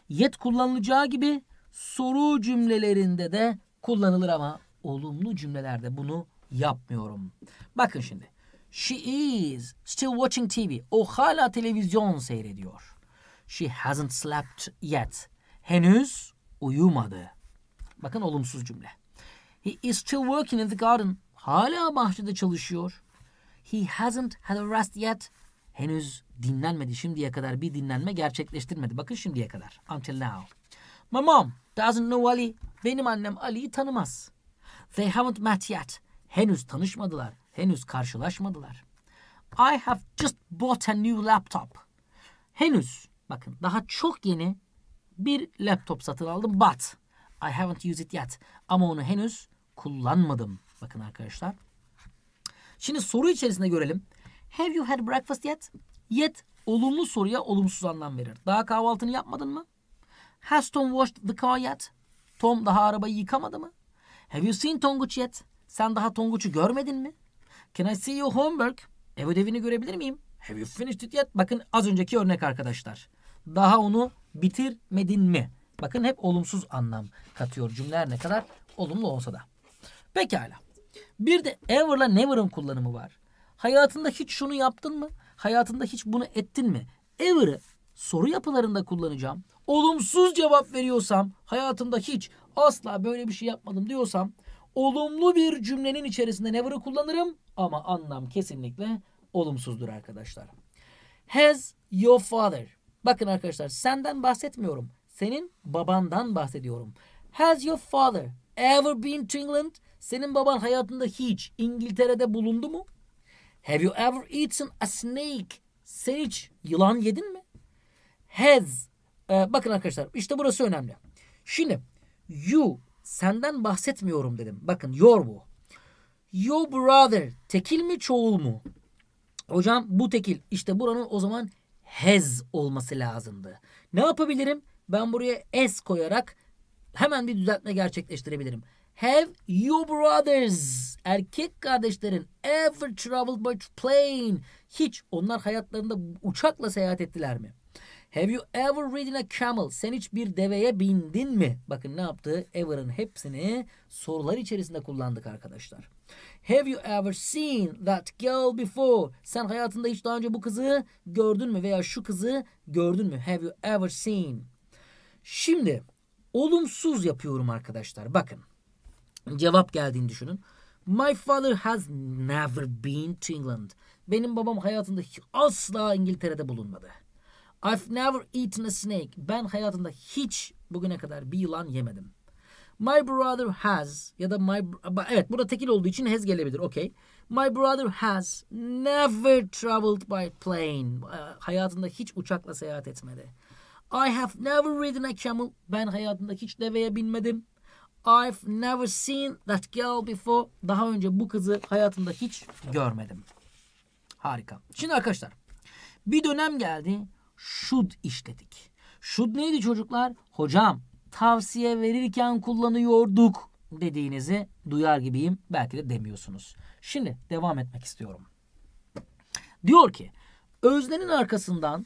yet kullanılacağı gibi soru cümlelerinde de kullanılır ama olumlu cümlelerde bunu yapmıyorum. Bakın şimdi. She is still watching TV. O hala televizyon seyrediyor. She hasn't slept yet henüz uyumadı. Bakın olumsuz cümle. He is still working in the garden. Hala bahçede çalışıyor. He hasn't had a rest yet. Henüz dinlenmedi. Şimdiye kadar bir dinlenme gerçekleştirmedi. Bakın şimdiye kadar. Until now. My mom doesn't know Ali. Benim annem Ali'yi tanımaz. They haven't met yet. Henüz tanışmadılar. Henüz karşılaşmadılar. I have just bought a new laptop. Henüz bakın daha çok yeni bir laptop satın aldım but I haven't used it yet. Ama onu henüz kullanmadım. Bakın arkadaşlar. Şimdi soru içerisinde görelim. Have you had breakfast yet? Yet olumlu soruya olumsuz anlam verir. Daha kahvaltını yapmadın mı? Has Tom washed the car yet? Tom daha arabayı yıkamadı mı? Have you seen Tonguç yet? Sen daha Tonguç'u görmedin mi? Can I see your homework? Ev ödevini görebilir miyim? Have you finished it yet? Bakın az önceki örnek arkadaşlar. Daha onu bitirmedin mi? Bakın hep olumsuz anlam katıyor cümleler ne kadar olumlu olsa da. Pekala. Bir de ever'la never'ın kullanımı var. Hayatında hiç şunu yaptın mı? Hayatında hiç bunu ettin mi? Ever'ı soru yapılarında kullanacağım. Olumsuz cevap veriyorsam, hayatımda hiç asla böyle bir şey yapmadım diyorsam, olumlu bir cümlenin içerisinde never'ı kullanırım ama anlam kesinlikle olumsuzdur arkadaşlar. Has your father Bakın arkadaşlar senden bahsetmiyorum. Senin babandan bahsediyorum. Has your father ever been to England? Senin baban hayatında hiç İngiltere'de bulundu mu? Have you ever eaten a snake? Sen hiç yılan yedin mi? Has. Ee, bakın arkadaşlar işte burası önemli. Şimdi you senden bahsetmiyorum dedim. Bakın your bu. Your brother tekil mi çoğul mu? Hocam bu tekil. İşte buranın o zaman has olması lazımdı. Ne yapabilirim? Ben buraya s koyarak hemen bir düzeltme gerçekleştirebilirim. Have your brothers, erkek kardeşlerin ever traveled by plane? Hiç onlar hayatlarında uçakla seyahat ettiler mi? Have you ever ridden a camel? Sen hiç bir deveye bindin mi? Bakın ne yaptı? Ever'ın hepsini sorular içerisinde kullandık arkadaşlar. Have you ever seen that girl before? Sen hayatında hiç daha önce bu kızı gördün mü veya şu kızı gördün mü? Have you ever seen? Şimdi olumsuz yapıyorum arkadaşlar. Bakın. Cevap geldiğini düşünün. My father has never been to England. Benim babam hayatında asla İngiltere'de bulunmadı. I've never eaten a snake. Ben hayatımda hiç bugüne kadar bir yılan yemedim. My brother has ya da my evet burada tekil olduğu için has gelebilir. Okay. My brother has never traveled by plane. Hayatında hiç uçakla seyahat etmedi. I have never ridden a camel. Ben hayatımda hiç deveye binmedim. I've never seen that girl before. Daha önce bu kızı hayatımda hiç görmedim. Harika. Şimdi arkadaşlar bir dönem geldi. Should işledik. Should neydi çocuklar? Hocam tavsiye verirken kullanıyorduk dediğinizi duyar gibiyim. Belki de demiyorsunuz. Şimdi devam etmek istiyorum. Diyor ki öznenin arkasından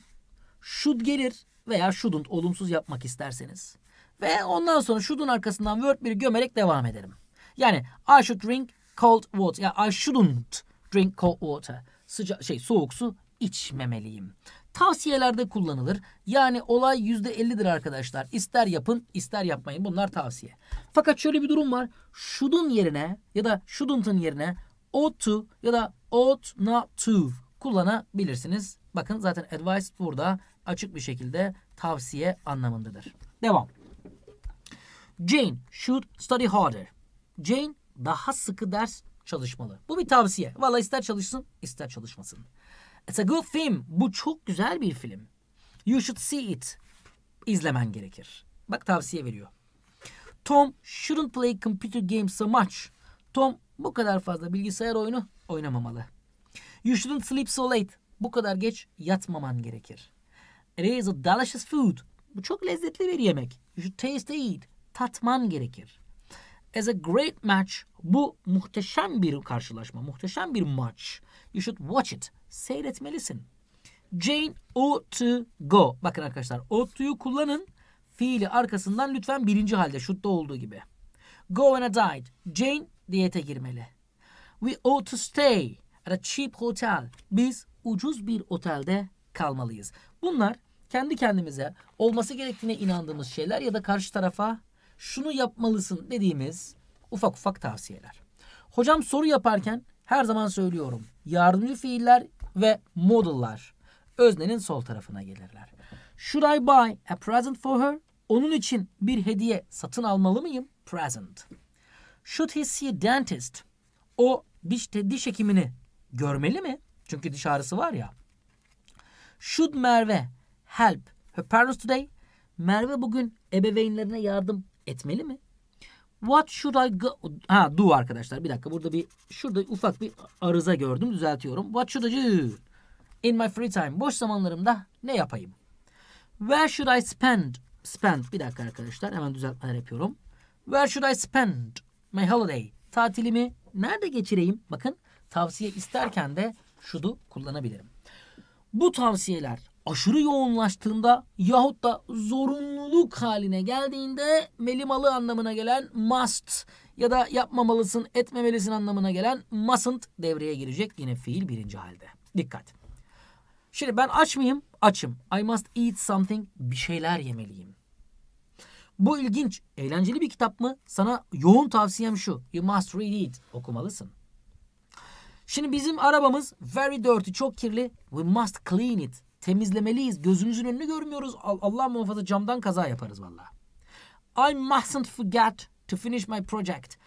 should gelir veya shouldn't olumsuz yapmak isterseniz. Ve ondan sonra should'un arkasından word bir gömerek devam ederim. Yani I should drink cold water. Ya yani, I shouldn't drink cold water. Sıca şey soğuk su içmemeliyim tavsiyelerde kullanılır. Yani olay %50'dir arkadaşlar. İster yapın ister yapmayın. Bunlar tavsiye. Fakat şöyle bir durum var. Should'un yerine ya da shouldn't'ın yerine ought to ya da ought not to kullanabilirsiniz. Bakın zaten advice burada açık bir şekilde tavsiye anlamındadır. Devam. Jane should study harder. Jane daha sıkı ders çalışmalı. Bu bir tavsiye. Valla ister çalışsın ister çalışmasın. It's a good film. Bu çok güzel bir film. You should see it. İzlemen gerekir. Bak tavsiye veriyor. Tom shouldn't play computer games so much. Tom bu kadar fazla bilgisayar oyunu oynamamalı. You shouldn't sleep so late. Bu kadar geç yatmaman gerekir. It is a delicious food. Bu çok lezzetli bir yemek. You should taste it. Tatman gerekir. As a great match. Bu muhteşem bir karşılaşma. Muhteşem bir maç. You should watch it seyretmelisin. Jane ought to go. Bakın arkadaşlar ought to'yu kullanın. Fiili arkasından lütfen birinci halde şutta olduğu gibi. Go and I died. Jane diyete girmeli. We ought to stay at a cheap hotel. Biz ucuz bir otelde kalmalıyız. Bunlar kendi kendimize olması gerektiğine inandığımız şeyler ya da karşı tarafa şunu yapmalısın dediğimiz ufak ufak tavsiyeler. Hocam soru yaparken her zaman söylüyorum. Yardımcı fiiller ve model'lar öznenin sol tarafına gelirler. Should I buy a present for her? Onun için bir hediye satın almalı mıyım? Present. Should he see a dentist? O diş, diş hekimini görmeli mi? Çünkü diş ağrısı var ya. Should Merve help her parents today? Merve bugün ebeveynlerine yardım etmeli mi? What should I go... Ha do arkadaşlar. Bir dakika burada bir... Şurada ufak bir arıza gördüm. Düzeltiyorum. What should I do? In my free time. Boş zamanlarımda ne yapayım? Where should I spend? Spend. Bir dakika arkadaşlar. Hemen düzeltmeler yapıyorum. Where should I spend my holiday? Tatilimi nerede geçireyim? Bakın tavsiye isterken de şunu kullanabilirim. Bu tavsiyeler aşırı yoğunlaştığında yahut da zorunluluk haline geldiğinde melimalı anlamına gelen must ya da yapmamalısın, etmemelisin anlamına gelen mustn't devreye girecek yine fiil birinci halde. Dikkat. Şimdi ben açmayayım Açım. I must eat something. Bir şeyler yemeliyim. Bu ilginç, eğlenceli bir kitap mı? Sana yoğun tavsiyem şu. You must read it. Okumalısın. Şimdi bizim arabamız very dirty, çok kirli. We must clean it. Temizlemeliyiz. Gözümüzün önünü görmüyoruz. Allah muhafaza camdan kaza yaparız valla. I mustn't forget to finish my project.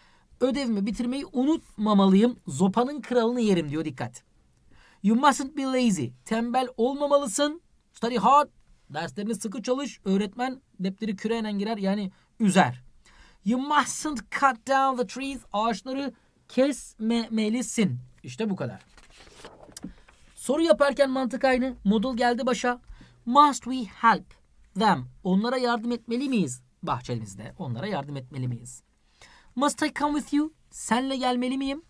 Ödevimi bitirmeyi unutmamalıyım. Zopanın kralını yerim diyor dikkat. You mustn't be lazy. Tembel olmamalısın. Study hard. Derslerini sıkı çalış. Öğretmen defteri küreğine girer. Yani üzer. You mustn't cut down the trees. Ağaçları kesmemelisin. İşte bu kadar. Soru yaparken mantık aynı. Modul geldi başa. Must we help them? Onlara yardım etmeli miyiz? Bahçemizde onlara yardım etmeli miyiz? Must I come with you? Senle gelmeli miyim?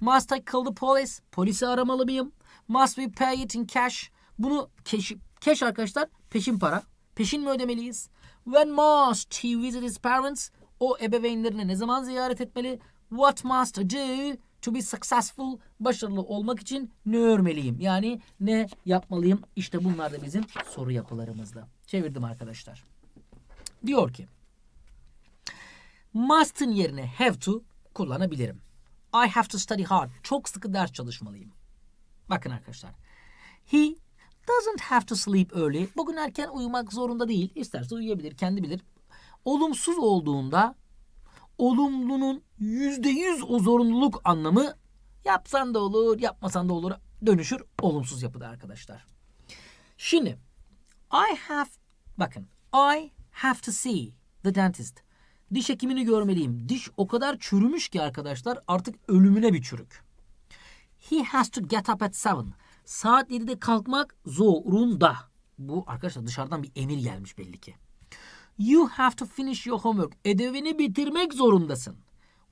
Must I call the police? Polisi aramalı mıyım? Must we pay it in cash? Bunu cash, cash arkadaşlar peşin para. Peşin mi ödemeliyiz? When must he visit his parents? O ebeveynlerine ne zaman ziyaret etmeli? What must I do? To be successful, başarılı olmak için ne örmeliyim? Yani ne yapmalıyım? İşte bunlar da bizim soru yapılarımızda. Çevirdim arkadaşlar. Diyor ki must'ın yerine have to kullanabilirim. I have to study hard. Çok sıkı ders çalışmalıyım. Bakın arkadaşlar. He doesn't have to sleep early. Bugün erken uyumak zorunda değil. İsterse uyuyabilir, kendi bilir. Olumsuz olduğunda olumlunun yüzde yüz o zorunluluk anlamı yapsan da olur, yapmasan da olur dönüşür olumsuz yapıda arkadaşlar. Şimdi I have bakın I have to see the dentist. Diş hekimini görmeliyim. Diş o kadar çürümüş ki arkadaşlar artık ölümüne bir çürük. He has to get up at seven. Saat 7'de kalkmak zorunda. Bu arkadaşlar dışarıdan bir emir gelmiş belli ki. You have to finish your homework. Ödevini bitirmek zorundasın.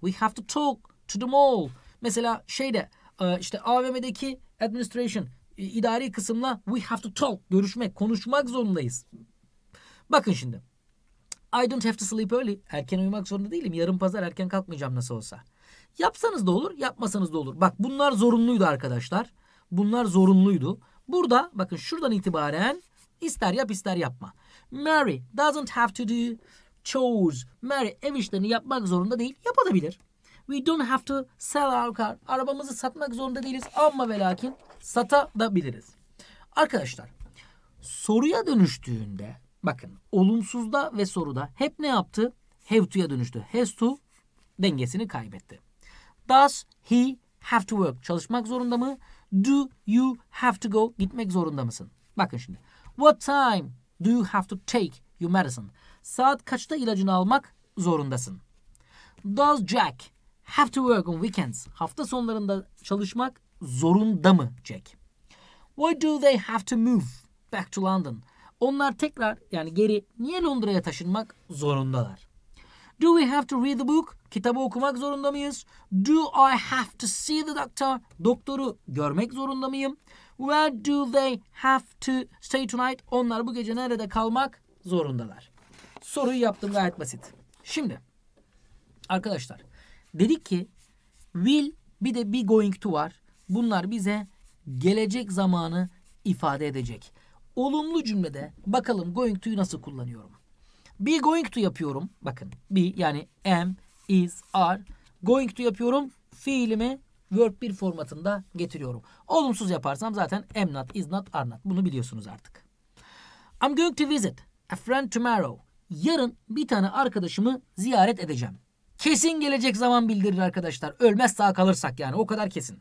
We have to talk to them all. Mesela şeyde e, işte AVM'deki administration e, idari kısımla we have to talk görüşmek konuşmak zorundayız. Bakın şimdi. I don't have to sleep early. Erken uyumak zorunda değilim. Yarın pazar erken kalkmayacağım nasıl olsa. Yapsanız da olur, yapmasanız da olur. Bak bunlar zorunluydu arkadaşlar. Bunlar zorunluydu. Burada bakın şuradan itibaren ister yap ister yapma. Mary doesn't have to do chose, Mary ev işlerini yapmak zorunda değil. Yapabilir. We don't have to sell our car. Arabamızı satmak zorunda değiliz ama ve lakin satabiliriz. Arkadaşlar soruya dönüştüğünde bakın olumsuzda ve soruda hep ne yaptı? Have to'ya dönüştü. Has to dengesini kaybetti. Does he have to work? Çalışmak zorunda mı? Do you have to go? Gitmek zorunda mısın? Bakın şimdi. What time do you have to take your medicine? saat kaçta ilacını almak zorundasın. Does Jack have to work on weekends? Hafta sonlarında çalışmak zorunda mı Jack? Why do they have to move back to London? Onlar tekrar yani geri niye Londra'ya taşınmak zorundalar? Do we have to read the book? Kitabı okumak zorunda mıyız? Do I have to see the doctor? Doktoru görmek zorunda mıyım? Where do they have to stay tonight? Onlar bu gece nerede kalmak zorundalar? Soruyu yaptım gayet basit. Şimdi arkadaşlar dedik ki will bir de be going to var. Bunlar bize gelecek zamanı ifade edecek. Olumlu cümlede bakalım going to'yu nasıl kullanıyorum. Be going to yapıyorum. Bakın be yani am, is, are. Going to yapıyorum. Fiilimi verb 1 formatında getiriyorum. Olumsuz yaparsam zaten am not, is not, are not. Bunu biliyorsunuz artık. I'm going to visit a friend tomorrow yarın bir tane arkadaşımı ziyaret edeceğim. Kesin gelecek zaman bildirir arkadaşlar. Ölmez sağ kalırsak yani o kadar kesin.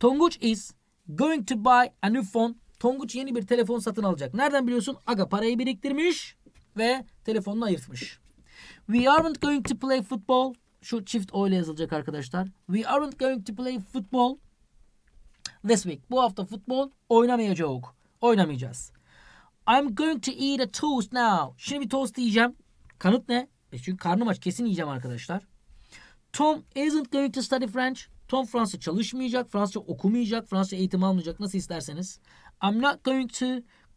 Tonguç is going to buy a new phone. Tonguç yeni bir telefon satın alacak. Nereden biliyorsun? Aga parayı biriktirmiş ve telefonunu ayırtmış. We aren't going to play football. Şu çift O ile yazılacak arkadaşlar. We aren't going to play football this week. Bu hafta futbol oynamayacağız. Oynamayacağız. I'm going to eat a toast now. Şimdi bir toast yiyeceğim. Kanıt ne? E çünkü karnım aç. Kesin yiyeceğim arkadaşlar. Tom isn't going to study French. Tom Fransızca çalışmayacak, Fransızca okumayacak, Fransızca eğitim almayacak. Nasıl isterseniz. I'm not going to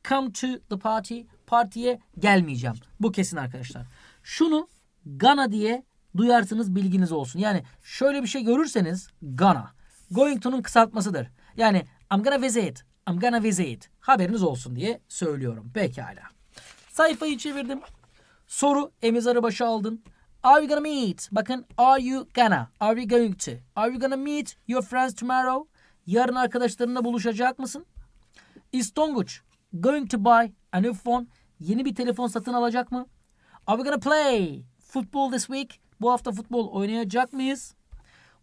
come to the party. Partiye gelmeyeceğim. Bu kesin arkadaşlar. Şunu gonna diye duyarsınız bilginiz olsun. Yani şöyle bir şey görürseniz gonna. Going to'nun kısaltmasıdır. Yani I'm gonna visit. I'm gonna visit. Haberiniz olsun diye söylüyorum. Pekala. Sayfayı çevirdim. Soru Emiz Arabaşı aldın. Are we gonna meet? Bakın are you gonna? Are we going to? Are we gonna meet your friends tomorrow? Yarın arkadaşlarınla buluşacak mısın? Is Tonguç going to buy a new phone? Yeni bir telefon satın alacak mı? Are we gonna play football this week? Bu hafta futbol oynayacak mıyız?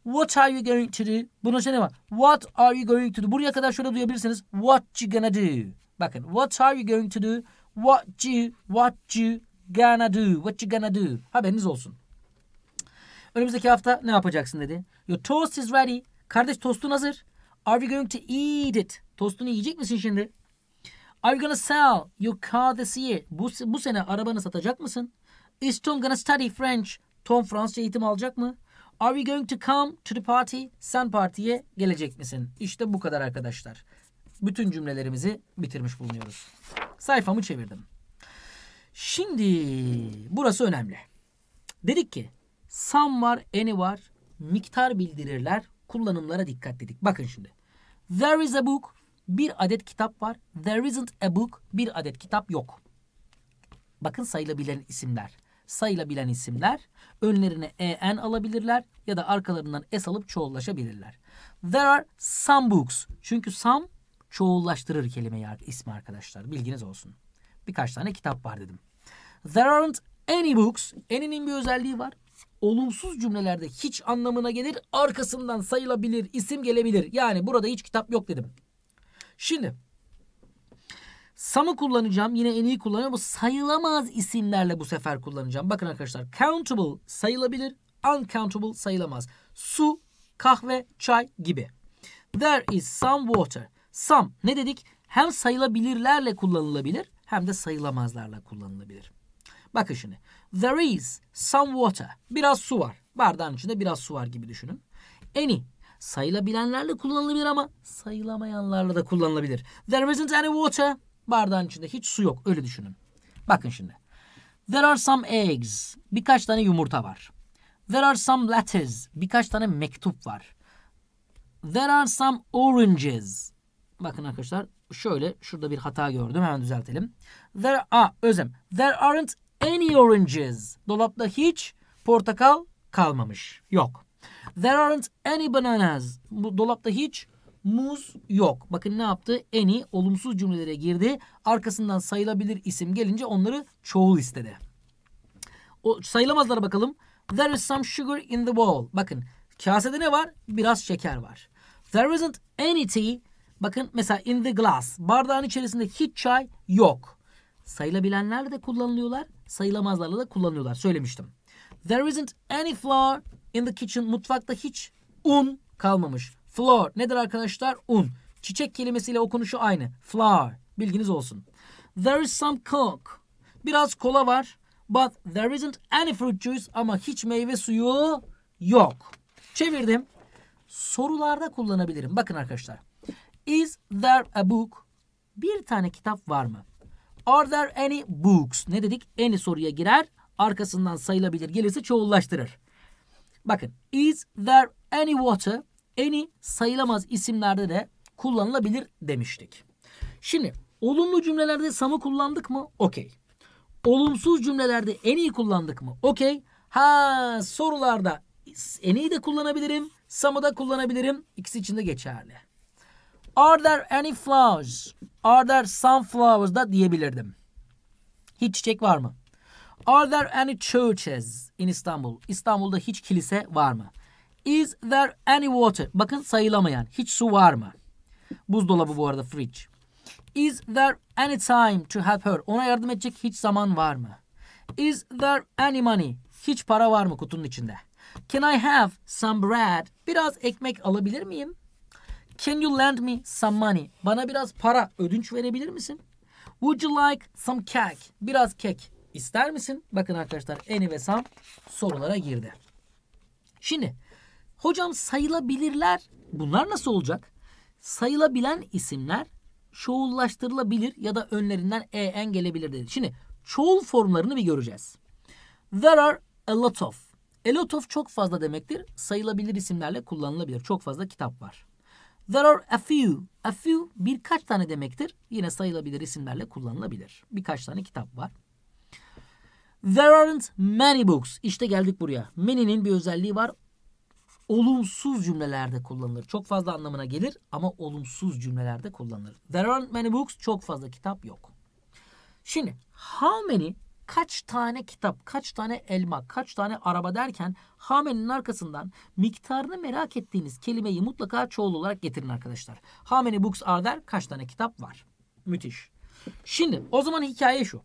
What are you going to do? Bunun şey ne var? What are you going to do? Buraya kadar şöyle duyabilirsiniz. What you gonna do? Bakın. What are you going to do? What you, what you gonna do? What you gonna do? Haberiniz olsun. Önümüzdeki hafta ne yapacaksın dedi. Your toast is ready. Kardeş tostun hazır. Are we going to eat it? Tostunu yiyecek misin şimdi? Are you gonna sell your car this year? Bu, bu sene arabanı satacak mısın? Is Tom gonna study French? Tom Fransızca eğitim alacak mı? Are you going to come to the party? Sen partiye gelecek misin? İşte bu kadar arkadaşlar. Bütün cümlelerimizi bitirmiş bulunuyoruz. Sayfamı çevirdim. Şimdi burası önemli. Dedik ki some var, any var, miktar bildirirler, kullanımlara dikkat dedik. Bakın şimdi. There is a book, bir adet kitap var. There isn't a book, bir adet kitap yok. Bakın sayılabilen isimler sayılabilen isimler önlerine en alabilirler ya da arkalarından s alıp çoğullaşabilirler. There are some books. Çünkü some çoğullaştırır kelimeyi ismi arkadaşlar. Bilginiz olsun. Birkaç tane kitap var dedim. There aren't any books. Any'nin bir özelliği var. Olumsuz cümlelerde hiç anlamına gelir. Arkasından sayılabilir, isim gelebilir. Yani burada hiç kitap yok dedim. Şimdi Sam'ı kullanacağım. Yine en iyi kullanıyorum. Bu sayılamaz isimlerle bu sefer kullanacağım. Bakın arkadaşlar. Countable sayılabilir. Uncountable sayılamaz. Su, kahve, çay gibi. There is some water. Some ne dedik? Hem sayılabilirlerle kullanılabilir hem de sayılamazlarla kullanılabilir. Bakın şimdi. There is some water. Biraz su var. Bardağın içinde biraz su var gibi düşünün. Any sayılabilenlerle kullanılabilir ama sayılamayanlarla da kullanılabilir. There isn't any water. Bardağın içinde hiç su yok. Öyle düşünün. Bakın şimdi. There are some eggs. Birkaç tane yumurta var. There are some letters. Birkaç tane mektup var. There are some oranges. Bakın arkadaşlar şöyle şurada bir hata gördüm. Hemen düzeltelim. There are özem. There aren't any oranges. Dolapta hiç portakal kalmamış. Yok. There aren't any bananas. Bu dolapta hiç muz yok. Bakın ne yaptı? Any olumsuz cümlelere girdi. Arkasından sayılabilir isim gelince onları çoğul istedi. O sayılamazlara bakalım. There is some sugar in the bowl. Bakın kasede ne var? Biraz şeker var. There isn't any tea. Bakın mesela in the glass. Bardağın içerisinde hiç çay yok. Sayılabilenler de kullanılıyorlar. Sayılamazlarla da kullanılıyorlar. Söylemiştim. There isn't any flour in the kitchen. Mutfakta hiç un kalmamış. Flower nedir arkadaşlar? Un. Çiçek kelimesiyle okunuşu aynı. Flower. Bilginiz olsun. There is some coke. Biraz kola var. But there isn't any fruit juice ama hiç meyve suyu yok. Çevirdim. Sorularda kullanabilirim. Bakın arkadaşlar. Is there a book? Bir tane kitap var mı? Are there any books? Ne dedik? Any soruya girer. Arkasından sayılabilir. Gelirse çoğullaştırır. Bakın. Is there any water? eni sayılamaz isimlerde de kullanılabilir demiştik. Şimdi olumlu cümlelerde samı kullandık mı? Okey. Olumsuz cümlelerde eni kullandık mı? Okey. Ha sorularda eni de kullanabilirim, samı da kullanabilirim. İkisi için de geçerli. Are there any flowers? Are there some flowers da diyebilirdim. Hiç çiçek var mı? Are there any churches in Istanbul? İstanbul'da hiç kilise var mı? Is there any water? Bakın sayılamayan. Hiç su var mı? Buzdolabı bu arada fridge. Is there any time to help her? Ona yardım edecek hiç zaman var mı? Is there any money? Hiç para var mı kutunun içinde? Can I have some bread? Biraz ekmek alabilir miyim? Can you lend me some money? Bana biraz para ödünç verebilir misin? Would you like some cake? Biraz kek ister misin? Bakın arkadaşlar any ve some sorulara girdi. Şimdi Hocam sayılabilirler. Bunlar nasıl olacak? Sayılabilen isimler çoğullaştırılabilir ya da önlerinden en gelebilir dedi. Şimdi çoğul formlarını bir göreceğiz. There are a lot of. A lot of çok fazla demektir. Sayılabilir isimlerle kullanılabilir. Çok fazla kitap var. There are a few. A few birkaç tane demektir. Yine sayılabilir isimlerle kullanılabilir. Birkaç tane kitap var. There aren't many books. İşte geldik buraya. Many'nin bir özelliği var olumsuz cümlelerde kullanılır. Çok fazla anlamına gelir ama olumsuz cümlelerde kullanılır. There aren't many books. Çok fazla kitap yok. Şimdi how many kaç tane kitap, kaç tane elma, kaç tane araba derken how many'nin arkasından miktarını merak ettiğiniz kelimeyi mutlaka çoğul olarak getirin arkadaşlar. How many books are there? Kaç tane kitap var? Müthiş. Şimdi o zaman hikaye şu.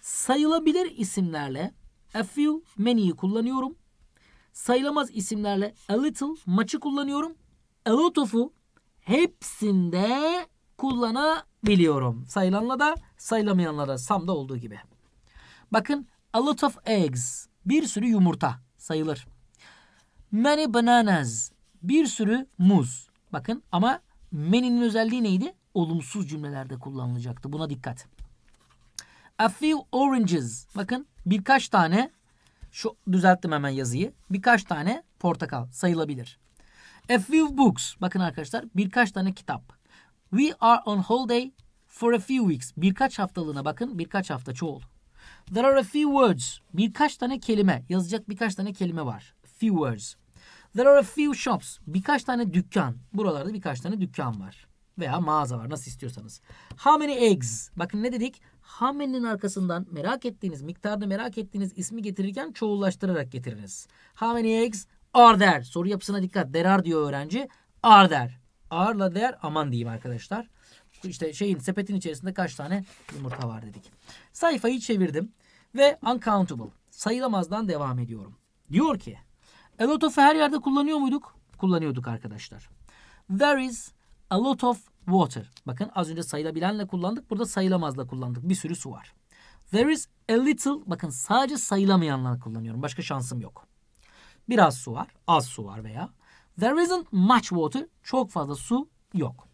Sayılabilir isimlerle a few, many'yi kullanıyorum sayılamaz isimlerle a little maçı kullanıyorum. A lot of'u hepsinde kullanabiliyorum. Sayılanla da sayılamayanla da samda olduğu gibi. Bakın a lot of eggs bir sürü yumurta sayılır. Many bananas bir sürü muz. Bakın ama many'nin özelliği neydi? Olumsuz cümlelerde kullanılacaktı. Buna dikkat. A few oranges. Bakın birkaç tane şu düzelttim hemen yazıyı. Birkaç tane portakal sayılabilir. A few books. Bakın arkadaşlar birkaç tane kitap. We are on holiday for a few weeks. Birkaç haftalığına bakın. Birkaç hafta çoğul. There are a few words. Birkaç tane kelime. Yazacak birkaç tane kelime var. Few words. There are a few shops. Birkaç tane dükkan. Buralarda birkaç tane dükkan var. Veya mağaza var. Nasıl istiyorsanız. How many eggs? Bakın ne dedik? hamenin arkasından merak ettiğiniz, miktarda merak ettiğiniz ismi getirirken çoğullaştırarak getiriniz. How many eggs are there? Soru yapısına dikkat. There are diyor öğrenci. Are there. Are'la there aman diyeyim arkadaşlar. İşte şeyin sepetin içerisinde kaç tane yumurta var dedik. Sayfayı çevirdim ve uncountable sayılamazdan devam ediyorum. Diyor ki a lot of her yerde kullanıyor muyduk? Kullanıyorduk arkadaşlar. There is a lot of water. Bakın az önce sayılabilenle kullandık. Burada sayılamazla kullandık. Bir sürü su var. There is a little. Bakın sadece sayılamayanlar kullanıyorum. Başka şansım yok. Biraz su var. Az su var veya. There isn't much water. Çok fazla su yok.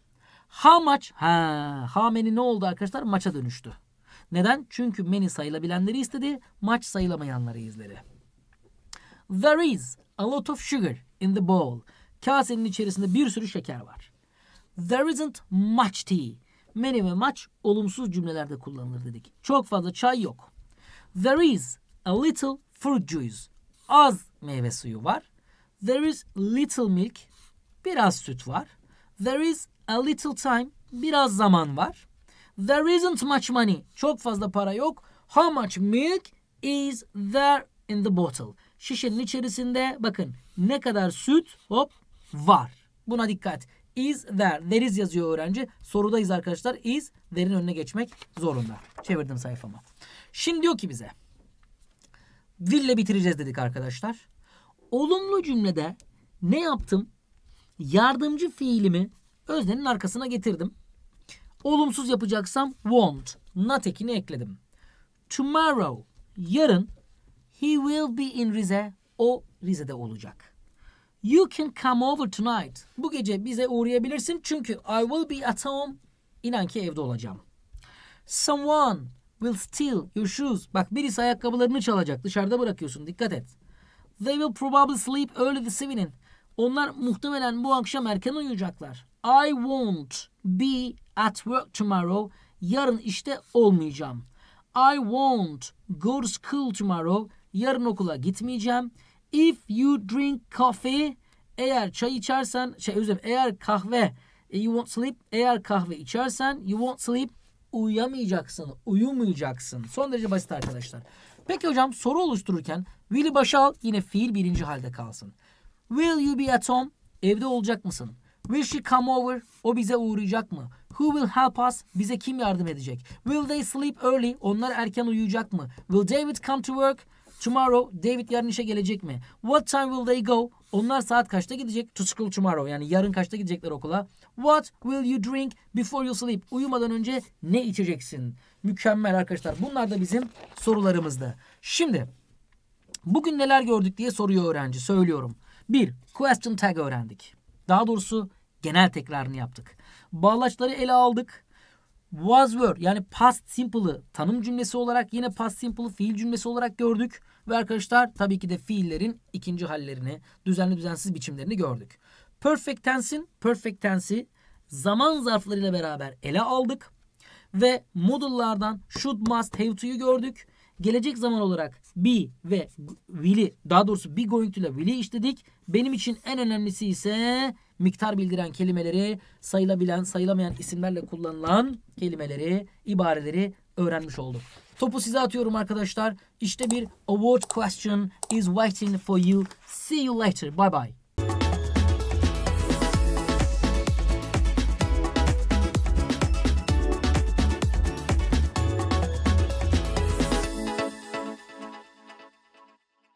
How much? Ha, how many ne oldu arkadaşlar? Maça dönüştü. Neden? Çünkü many sayılabilenleri istedi. Maç sayılamayanları izledi. There is a lot of sugar in the bowl. Kasenin içerisinde bir sürü şeker var. There isn't much tea. Many ve much olumsuz cümlelerde kullanılır dedik. Çok fazla çay yok. There is a little fruit juice. Az meyve suyu var. There is little milk. Biraz süt var. There is a little time. Biraz zaman var. There isn't much money. Çok fazla para yok. How much milk is there in the bottle? Şişenin içerisinde bakın ne kadar süt hop var. Buna dikkat. Is there. There is yazıyor öğrenci. Sorudayız arkadaşlar. Is there'in önüne geçmek zorunda. Çevirdim sayfamı. Şimdi diyor ki bize. Will'le bitireceğiz dedik arkadaşlar. Olumlu cümlede ne yaptım? Yardımcı fiilimi öznenin arkasına getirdim. Olumsuz yapacaksam won't. Not ekini ekledim. Tomorrow, yarın he will be in Rize. O Rize'de olacak. You can come over tonight. Bu gece bize uğrayabilirsin çünkü I will be at home. İnan ki evde olacağım. Someone will steal your shoes. Bak birisi ayakkabılarını çalacak. Dışarıda bırakıyorsun. Dikkat et. They will probably sleep early this evening. Onlar muhtemelen bu akşam erken uyuyacaklar. I won't be at work tomorrow. Yarın işte olmayacağım. I won't go to school tomorrow. Yarın okula gitmeyeceğim. If you drink coffee eğer çay içersen şey özür eğer kahve e, you won't sleep eğer kahve içersen you won't sleep uyuyamayacaksın, uyumayacaksın. Son derece basit arkadaşlar. Peki hocam soru oluştururken will'i başa al yine fiil birinci halde kalsın. Will you be at home? Evde olacak mısın? Will she come over? O bize uğrayacak mı? Who will help us? Bize kim yardım edecek? Will they sleep early? Onlar erken uyuyacak mı? Will David come to work? Tomorrow David yarın işe gelecek mi? What time will they go? Onlar saat kaçta gidecek? To school tomorrow yani yarın kaçta gidecekler okula? What will you drink before you sleep? Uyumadan önce ne içeceksin? Mükemmel arkadaşlar. Bunlar da bizim sorularımızdı. Şimdi bugün neler gördük diye soruyor öğrenci. Söylüyorum. Bir Question tag öğrendik. Daha doğrusu genel tekrarını yaptık. Bağlaçları ele aldık was were yani past simple'ı tanım cümlesi olarak yine past simple'ı fiil cümlesi olarak gördük. Ve arkadaşlar tabii ki de fiillerin ikinci hallerini, düzenli düzensiz biçimlerini gördük. Perfect tense'in perfect tense'i zaman zarflarıyla beraber ele aldık. Ve modullardan should must have to'yu gördük. Gelecek zaman olarak be ve will'i daha doğrusu be going to ile will'i işledik. Benim için en önemlisi ise miktar bildiren kelimeleri, sayılabilen, sayılamayan isimlerle kullanılan kelimeleri, ibareleri öğrenmiş olduk. Topu size atıyorum arkadaşlar. İşte bir award question is waiting for you. See you later. Bye bye.